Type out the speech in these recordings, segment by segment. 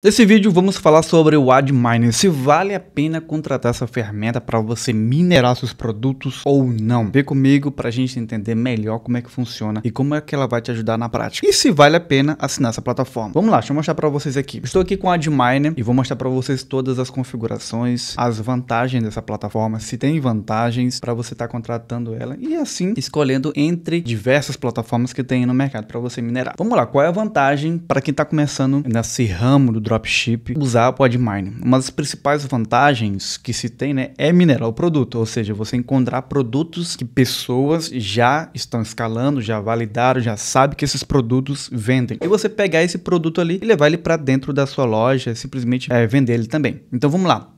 Nesse vídeo vamos falar sobre o Adminer, se vale a pena contratar essa ferramenta para você minerar seus produtos ou não. Vê comigo para a gente entender melhor como é que funciona e como é que ela vai te ajudar na prática. E se vale a pena assinar essa plataforma. Vamos lá, deixa eu mostrar para vocês aqui. Estou aqui com o Adminer e vou mostrar para vocês todas as configurações, as vantagens dessa plataforma, se tem vantagens para você estar tá contratando ela e assim escolhendo entre diversas plataformas que tem no mercado para você minerar. Vamos lá, qual é a vantagem para quem está começando nesse ramo do dropship usar Podmine. Uma das principais vantagens que se tem né, é minerar o produto, ou seja, você encontrar produtos que pessoas já estão escalando, já validaram, já sabe que esses produtos vendem. E você pegar esse produto ali e levar ele para dentro da sua loja, simplesmente é, vender ele também. Então vamos lá.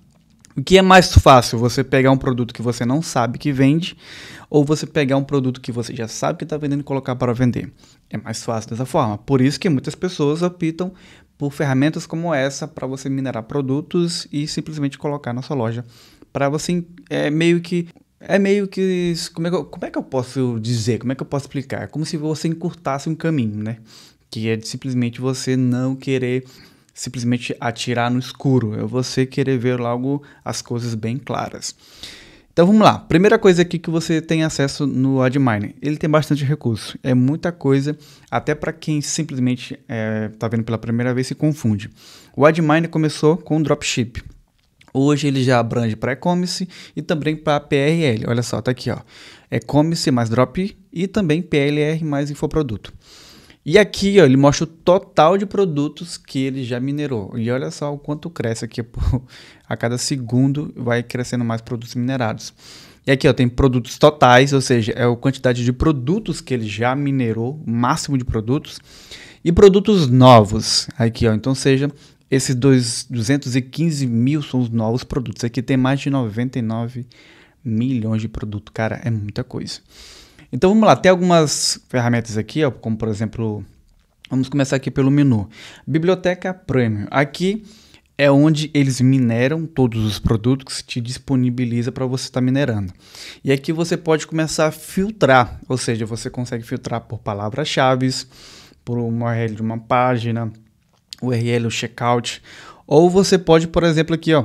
O que é mais fácil? Você pegar um produto que você não sabe que vende ou você pegar um produto que você já sabe que está vendendo e colocar para vender? É mais fácil dessa forma. Por isso que muitas pessoas optam por ferramentas como essa para você minerar produtos e simplesmente colocar na sua loja. Para você é meio que é meio que como é que, eu, como é que eu posso dizer, como é que eu posso explicar? É como se você encurtasse um caminho, né? Que é simplesmente você não querer simplesmente atirar no escuro, é você querer ver logo as coisas bem claras. Então vamos lá. Primeira coisa aqui que você tem acesso no Adminer. Ele tem bastante recurso. É muita coisa, até para quem simplesmente está é, tá vendo pela primeira vez se confunde. O Adminer começou com dropship. Hoje ele já abrange para e-commerce e também para PRL. Olha só, tá aqui, ó. E-commerce mais drop e também PLR mais infoproduto. E aqui, ó, ele mostra o total de produtos que ele já minerou. E olha só o quanto cresce aqui. Pô, a cada segundo vai crescendo mais produtos minerados. E aqui, ó, tem produtos totais, ou seja, é a quantidade de produtos que ele já minerou, máximo de produtos. E produtos novos. Aqui, ó, então seja, esses dois, 215 mil são os novos produtos. Aqui tem mais de 99 milhões de produtos. Cara, é muita coisa. Então vamos lá, tem algumas ferramentas aqui, ó, como por exemplo, vamos começar aqui pelo menu. Biblioteca Premium. Aqui é onde eles mineram todos os produtos que te disponibiliza para você estar tá minerando. E aqui você pode começar a filtrar, ou seja, você consegue filtrar por palavras-chave, por uma URL de uma página, URL, o checkout, ou você pode, por exemplo, aqui, ó,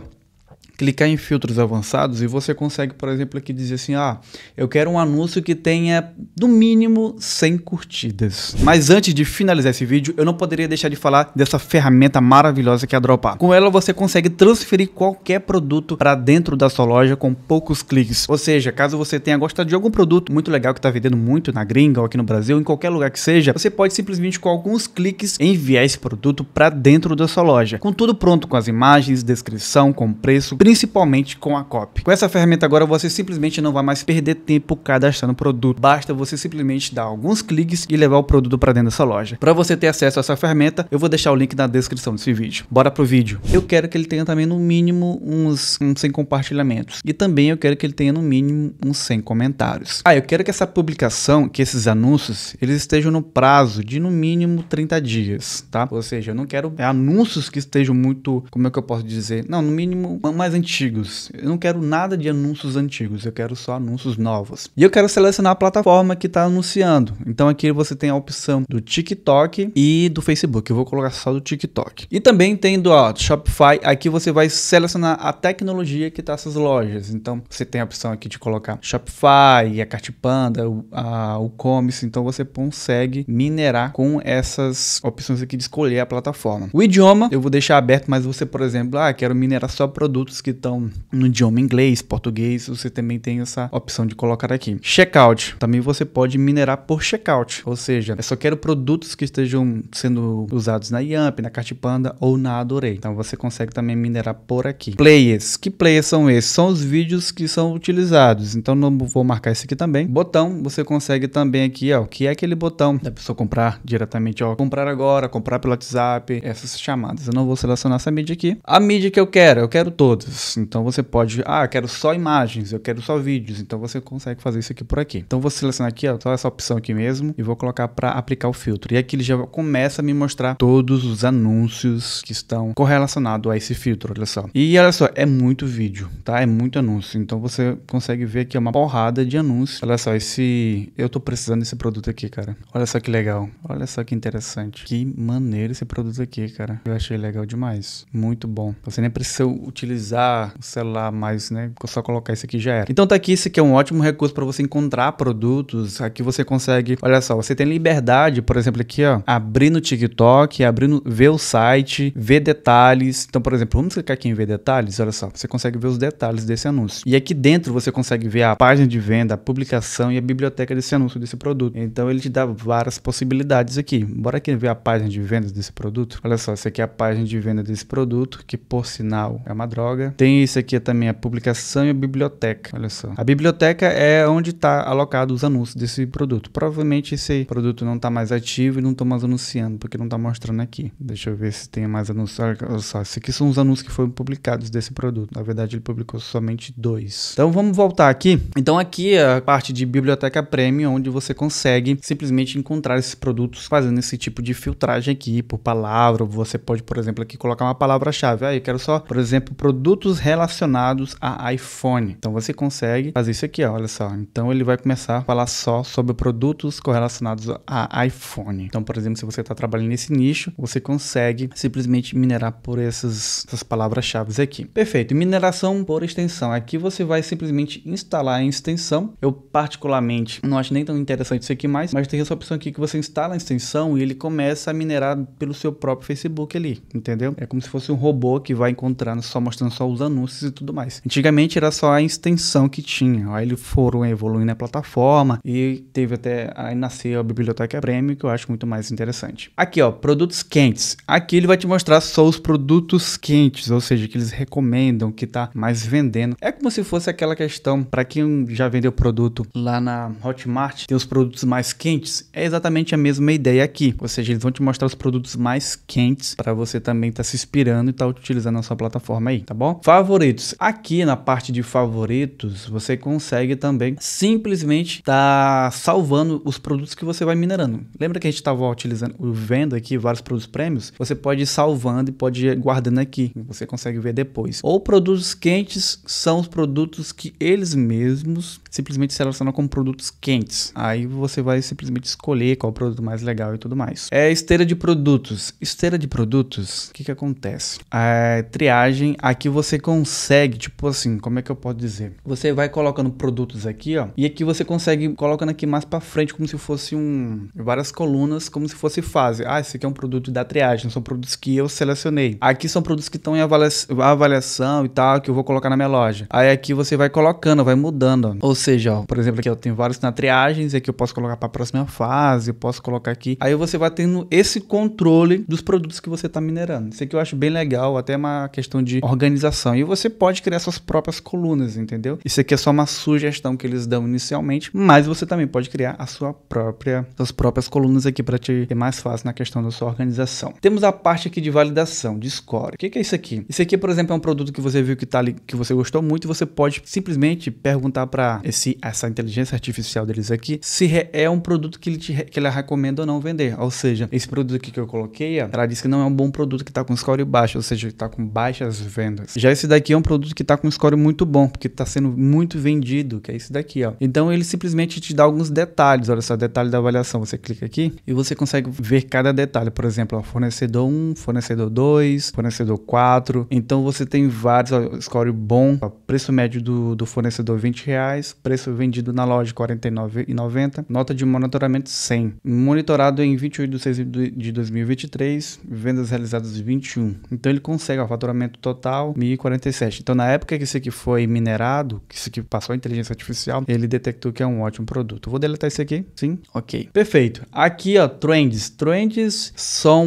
clicar em filtros avançados e você consegue, por exemplo, aqui dizer assim: ah, eu quero um anúncio que tenha no mínimo 100 curtidas. Mas antes de finalizar esse vídeo, eu não poderia deixar de falar dessa ferramenta maravilhosa que é a Dropar. Com ela você consegue transferir qualquer produto para dentro da sua loja com poucos cliques. Ou seja, caso você tenha gostado de algum produto muito legal que está vendendo muito na gringa ou aqui no Brasil, em qualquer lugar que seja, você pode simplesmente com alguns cliques enviar esse produto para dentro da sua loja. Com tudo pronto, com as imagens, descrição, com preço, principalmente com a copy. Com essa ferramenta agora você simplesmente não vai mais perder tempo cadastrando produto. Basta você simplesmente dar alguns cliques e levar o produto para dentro dessa loja. Para você ter acesso a essa ferramenta, eu vou deixar o link na descrição desse vídeo. Bora pro vídeo. Eu quero que ele tenha também no mínimo uns, uns 100 compartilhamentos e também eu quero que ele tenha no mínimo uns 100 comentários. Ah, eu quero que essa publicação, que esses anúncios, eles estejam no prazo de no mínimo 30 dias, tá? Ou seja, eu não quero anúncios que estejam muito, como é que eu posso dizer? Não, no mínimo, mais antigos. Eu não quero nada de anúncios antigos, eu quero só anúncios novos. E eu quero selecionar a plataforma que está anunciando. Então aqui você tem a opção do TikTok e do Facebook. Eu vou colocar só do TikTok. E também tem do ó, Shopify. Aqui você vai selecionar a tecnologia que está essas lojas. Então você tem a opção aqui de colocar Shopify, a Cartipanda, a WooCommerce. Então você consegue minerar com essas opções aqui de escolher a plataforma. O idioma eu vou deixar aberto, mas você, por exemplo, ah, quero minerar só produtos que estão no idioma inglês, português, você também tem essa opção de colocar aqui. Checkout. Também você pode minerar por checkout, ou seja, eu só quero produtos que estejam sendo usados na Yamp, na Cartipanda ou na Adorei. Então você consegue também minerar por aqui. Players. Que players são esses? São os vídeos que são utilizados. Então não vou marcar esse aqui também. Botão, você consegue também aqui, ó, que é aquele botão da pessoa comprar diretamente, ó, comprar agora, comprar pelo WhatsApp, essas chamadas. Eu não vou selecionar essa mídia aqui. A mídia que eu quero, eu quero todos. Então você pode, ah, quero só imagens, eu quero só vídeos, então você consegue fazer isso aqui por aqui. Então vou selecionar aqui, ó, só essa opção aqui mesmo e vou colocar para aplicar o filtro. E aqui ele já começa a me mostrar todos os anúncios que estão correlacionados a esse filtro, olha só. E olha só, é muito vídeo, tá? É muito anúncio. Então você consegue ver aqui uma porrada de anúncios. Olha só, esse eu tô precisando desse produto aqui, cara. Olha só que legal. Olha só que interessante. Que maneiro esse produto aqui, cara. Eu achei legal demais. Muito bom. Você nem precisa utilizar celular, o celular mais, né? Só colocar isso aqui já era. Então tá aqui, esse aqui é um ótimo recurso para você encontrar produtos. Aqui você consegue, olha só, você tem liberdade, por exemplo, aqui, ó, abrir no TikTok, abrir no, ver o site, ver detalhes. Então, por exemplo, vamos clicar aqui em ver detalhes, olha só, você consegue ver os detalhes desse anúncio. E aqui dentro você consegue ver a página de venda, a publicação e a biblioteca desse anúncio, desse produto. Então ele te dá várias possibilidades aqui. Bora aqui ver a página de vendas desse produto. Olha só, essa aqui é a página de venda desse produto, que por sinal é uma droga. Tem isso aqui também, a publicação e a biblioteca. Olha só. A biblioteca é onde está alocado os anúncios desse produto. Provavelmente esse produto não está mais ativo e não estou mais anunciando, porque não está mostrando aqui. Deixa eu ver se tem mais anúncios. Olha só, isso aqui são os anúncios que foram publicados desse produto. Na verdade, ele publicou somente dois. Então vamos voltar aqui. Então aqui é a parte de biblioteca premium, onde você consegue simplesmente encontrar esses produtos fazendo esse tipo de filtragem aqui por palavra. Você pode, por exemplo, aqui colocar uma palavra-chave. Aí ah, eu quero só, por exemplo, produto produtos relacionados a iPhone. Então você consegue fazer isso aqui, ó, olha só. Então ele vai começar a falar só sobre produtos correlacionados a iPhone. Então, por exemplo, se você está trabalhando nesse nicho, você consegue simplesmente minerar por essas, essas palavras-chave aqui. Perfeito. Mineração por extensão. Aqui você vai simplesmente instalar a extensão. Eu particularmente não acho nem tão interessante isso aqui mais, mas tem essa opção aqui que você instala a extensão e ele começa a minerar pelo seu próprio Facebook ali, entendeu? É como se fosse um robô que vai encontrando só mostrando só o os anúncios e tudo mais. Antigamente era só a extensão que tinha, aí eles foram evoluindo a plataforma e teve até aí nasceu a biblioteca premium que eu acho muito mais interessante. Aqui ó, produtos quentes. Aqui ele vai te mostrar só os produtos quentes, ou seja, que eles recomendam, que tá mais vendendo. É como se fosse aquela questão para quem já vendeu produto lá na Hotmart, tem os produtos mais quentes. É exatamente a mesma ideia aqui, ou seja, eles vão te mostrar os produtos mais quentes para você também estar tá se inspirando e estar tá utilizando a sua plataforma aí, tá bom? Favoritos. Aqui na parte de favoritos, você consegue também simplesmente tá salvando os produtos que você vai minerando. Lembra que a gente estava utilizando, o vendo aqui vários produtos prêmios? Você pode ir salvando e pode ir guardando aqui. Você consegue ver depois. Ou produtos quentes são os produtos que eles mesmos simplesmente selecionam como produtos quentes. Aí você vai simplesmente escolher qual produto mais legal e tudo mais. É esteira de produtos. Esteira de produtos, o que, que acontece? A é, triagem, aqui você você consegue, tipo assim, como é que eu posso dizer? Você vai colocando produtos aqui, ó, e aqui você consegue colocando aqui mais para frente como se fosse um várias colunas, como se fosse fase. Ah, esse aqui é um produto da triagem, são produtos que eu selecionei. Aqui são produtos que estão em avalia avaliação e tal, que eu vou colocar na minha loja. Aí aqui você vai colocando, vai mudando. Ó. Ou seja, ó, por exemplo, aqui eu tenho vários na triagens, aqui eu posso colocar para a próxima fase, eu posso colocar aqui. Aí você vai tendo esse controle dos produtos que você está minerando. Isso aqui eu acho bem legal, até uma questão de organização e você pode criar suas próprias colunas, entendeu? Isso aqui é só uma sugestão que eles dão inicialmente, mas você também pode criar a sua própria, suas próprias colunas aqui para te ter mais fácil na questão da sua organização. Temos a parte aqui de validação, de score. O que é isso aqui? Isso aqui, por exemplo, é um produto que você viu que tá ali, que você gostou muito, você pode simplesmente perguntar para esse essa inteligência artificial deles aqui se é um produto que ele te, que ela recomenda ou não vender. Ou seja, esse produto aqui que eu coloquei, ela disse que não é um bom produto que está com score baixo, ou seja, está com baixas vendas. Já já esse daqui é um produto que está com um score muito bom, porque está sendo muito vendido, que é esse daqui, ó. Então ele simplesmente te dá alguns detalhes, olha só, detalhe da avaliação. Você clica aqui e você consegue ver cada detalhe, por exemplo, ó, fornecedor 1, fornecedor 2, fornecedor 4. Então você tem vários, ó, score bom, ó, preço médio do, do fornecedor 20 reais, preço vendido na loja 49,90, nota de monitoramento 100, monitorado em 28 de 6 de 2023, vendas realizadas 21. Então ele consegue, ó, faturamento total, 1. 47. Então, na época que isso aqui foi minerado, que isso aqui passou a inteligência artificial, ele detectou que é um ótimo produto. Vou deletar isso aqui? Sim? Ok. Perfeito. Aqui, ó, trends. Trends são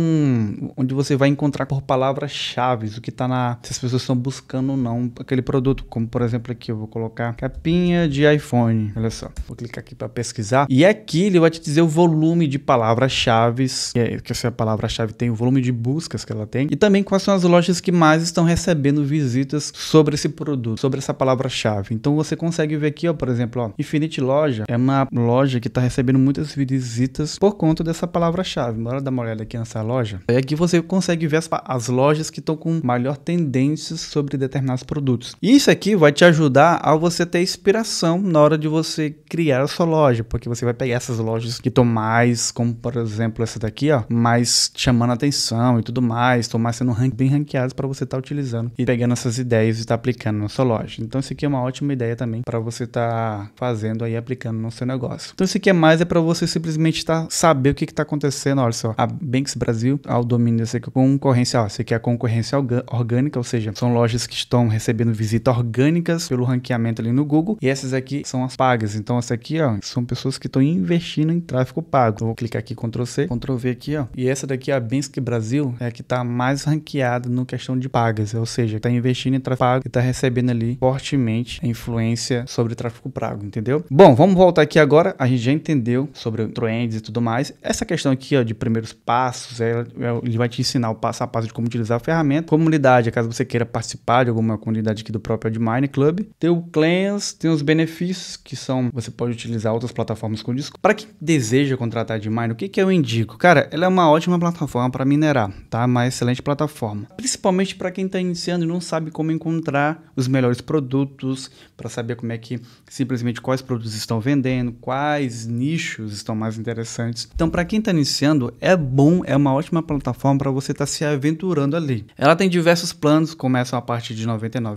onde você vai encontrar por palavras-chave o que está na... se as pessoas estão buscando ou não aquele produto. Como, por exemplo, aqui eu vou colocar capinha de iPhone. Olha só. Vou clicar aqui para pesquisar. E aqui ele vai te dizer o volume de palavras-chave, é, que essa palavra-chave tem, o volume de buscas que ela tem, e também quais são as lojas que mais estão recebendo vídeo visitas sobre esse produto, sobre essa palavra-chave. Então você consegue ver aqui, ó, por exemplo, ó, Infinite Loja é uma loja que está recebendo muitas visitas por conta dessa palavra-chave. Bora dar uma olhada aqui nessa loja. É e aqui você consegue ver as, as lojas que estão com maior tendência sobre determinados produtos. E isso aqui vai te ajudar a você ter inspiração na hora de você criar a sua loja, porque você vai pegar essas lojas que estão mais, como por exemplo essa daqui, ó, mais chamando atenção e tudo mais, estão mais sendo rank, bem ranqueadas para você estar tá utilizando e pegando pegando essas ideias e está aplicando na sua loja. Então isso aqui é uma ótima ideia também para você estar tá fazendo aí, aplicando no seu negócio. Então isso aqui é mais é para você simplesmente tá, saber o que está acontecendo. Olha só, a Banks Brasil, ao é domínio dessa aqui, concorrência, ó, isso aqui é a concorrência orgânica, ou seja, são lojas que estão recebendo visitas orgânicas pelo ranqueamento ali no Google e essas aqui são as pagas. Então essa aqui, ó, são pessoas que estão investindo em tráfego pago. vou clicar aqui Ctrl C, Ctrl V aqui, ó. E essa daqui, a Banks Brasil, é a que está mais ranqueada no questão de pagas, ou seja, tem tá investindo em tráfico, pago e está recebendo ali fortemente a influência sobre o prago, pago, entendeu? Bom, vamos voltar aqui agora. A gente já entendeu sobre trends e tudo mais. Essa questão aqui ó, de primeiros passos, é, é, ele vai te ensinar o passo a passo de como utilizar a ferramenta. Comunidade, caso você queira participar de alguma comunidade aqui do próprio Admine Club. Tem o Clans, tem os benefícios que são, você pode utilizar outras plataformas com disco. Para quem deseja contratar Admine, o que, que eu indico? Cara, ela é uma ótima plataforma para minerar, tá? Uma excelente plataforma. Principalmente para quem está iniciando e não não sabe como encontrar os melhores produtos, para saber como é que simplesmente quais produtos estão vendendo, quais nichos estão mais interessantes. Então, para quem está iniciando, é bom, é uma ótima plataforma para você estar tá se aventurando ali. Ela tem diversos planos, começa a partir de R$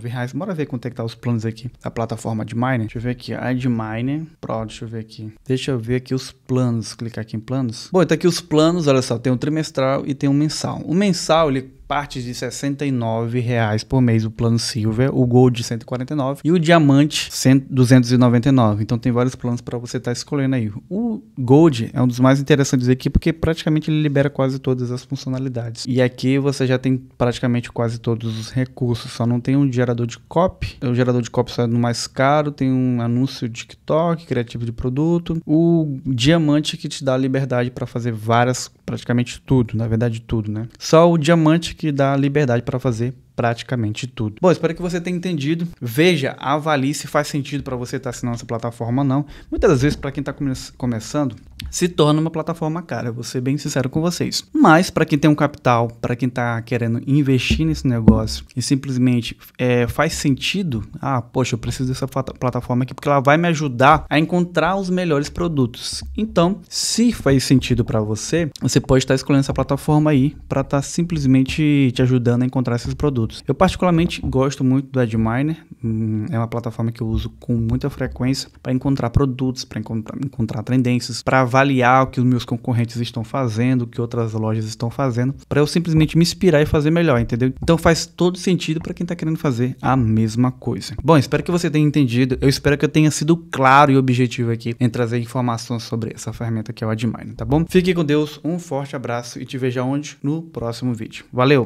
reais Bora ver quanto é que tá os planos aqui da plataforma de Miner. Deixa eu ver aqui, a de Miner. Pro, deixa eu ver aqui. Deixa eu ver aqui os planos, clicar aqui em planos. Bom, então aqui os planos, olha só, tem um trimestral e tem um mensal. O mensal, ele partes de 69 reais por mês o plano Silver, o Gold de 149 e o Diamante 299. Então tem vários planos para você estar tá escolhendo aí. O Gold é um dos mais interessantes aqui porque praticamente ele libera quase todas as funcionalidades. E aqui você já tem praticamente quase todos os recursos, só não tem um gerador de copy. O gerador de copy é no mais caro, tem um anúncio de TikTok, criativo de produto. O Diamante que te dá liberdade para fazer várias praticamente tudo, na verdade tudo, né? Só o diamante que dá liberdade para fazer praticamente tudo. Bom, espero que você tenha entendido. Veja, avalie se faz sentido para você estar assinando essa plataforma ou não. Muitas das vezes, para quem está come começando, se torna uma plataforma cara, vou ser bem sincero com vocês. Mas para quem tem um capital, para quem está querendo investir nesse negócio e simplesmente é, faz sentido, ah, poxa, eu preciso dessa plataforma aqui porque ela vai me ajudar a encontrar os melhores produtos. Então, se faz sentido para você, você pode estar tá escolhendo essa plataforma aí para estar tá simplesmente te ajudando a encontrar esses produtos. Eu particularmente gosto muito do Adminer, hum, é uma plataforma que eu uso com muita frequência para encontrar produtos, para encontrar, encontrar tendências, para avaliar o que os meus concorrentes estão fazendo, o que outras lojas estão fazendo, para eu simplesmente me inspirar e fazer melhor, entendeu? Então faz todo sentido para quem está querendo fazer a mesma coisa. Bom, espero que você tenha entendido. Eu espero que eu tenha sido claro e objetivo aqui em trazer informações sobre essa ferramenta que é o Adminer, tá bom? Fique com Deus, um forte abraço e te vejo aonde No próximo vídeo. Valeu!